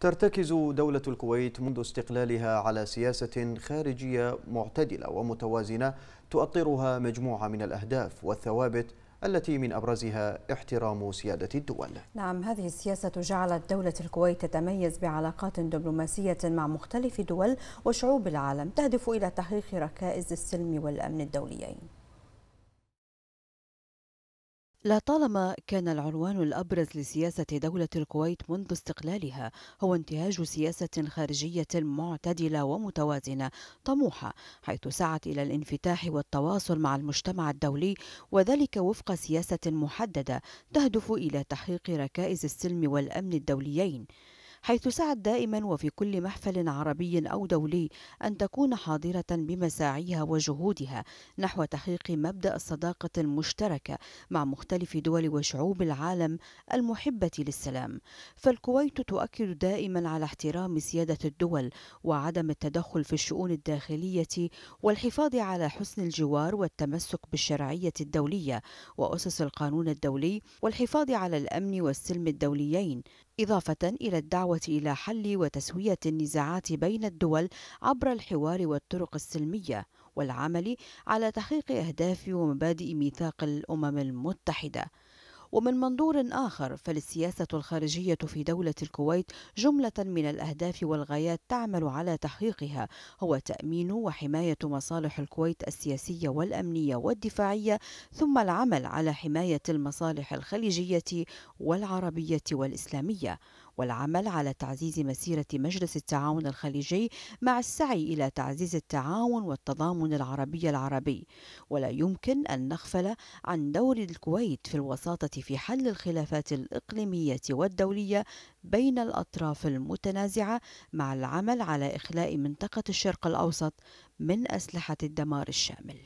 ترتكز دولة الكويت منذ استقلالها على سياسة خارجية معتدلة ومتوازنة تؤطرها مجموعة من الأهداف والثوابت التي من أبرزها احترام سيادة الدول نعم هذه السياسة جعلت دولة الكويت تتميز بعلاقات دبلوماسية مع مختلف دول وشعوب العالم تهدف إلى تحقيق ركائز السلم والأمن الدوليين لطالما كان العنوان الأبرز لسياسة دولة الكويت منذ استقلالها هو انتهاج سياسة خارجية معتدلة ومتوازنة طموحة حيث سعت إلى الانفتاح والتواصل مع المجتمع الدولي وذلك وفق سياسة محددة تهدف إلى تحقيق ركائز السلم والأمن الدوليين حيث سعت دائما وفي كل محفل عربي أو دولي أن تكون حاضرة بمساعيها وجهودها نحو تحقيق مبدأ الصداقة المشتركة مع مختلف دول وشعوب العالم المحبة للسلام فالكويت تؤكد دائما على احترام سيادة الدول وعدم التدخل في الشؤون الداخلية والحفاظ على حسن الجوار والتمسك بالشرعية الدولية وأسس القانون الدولي والحفاظ على الأمن والسلم الدوليين إضافة إلى الدعوة الدعوة إلى حل وتسوية النزاعات بين الدول عبر الحوار والطرق السلمية والعمل على تحقيق أهداف ومبادئ ميثاق الأمم المتحدة ومن منظور آخر فالسياسة الخارجية في دولة الكويت جملة من الأهداف والغايات تعمل على تحقيقها هو تأمين وحماية مصالح الكويت السياسية والأمنية والدفاعية ثم العمل على حماية المصالح الخليجية والعربية والإسلامية والعمل على تعزيز مسيرة مجلس التعاون الخليجي مع السعي إلى تعزيز التعاون والتضامن العربي العربي ولا يمكن أن نغفل عن دور الكويت في الوساطة في حل الخلافات الإقليمية والدولية بين الأطراف المتنازعة مع العمل على إخلاء منطقة الشرق الأوسط من أسلحة الدمار الشامل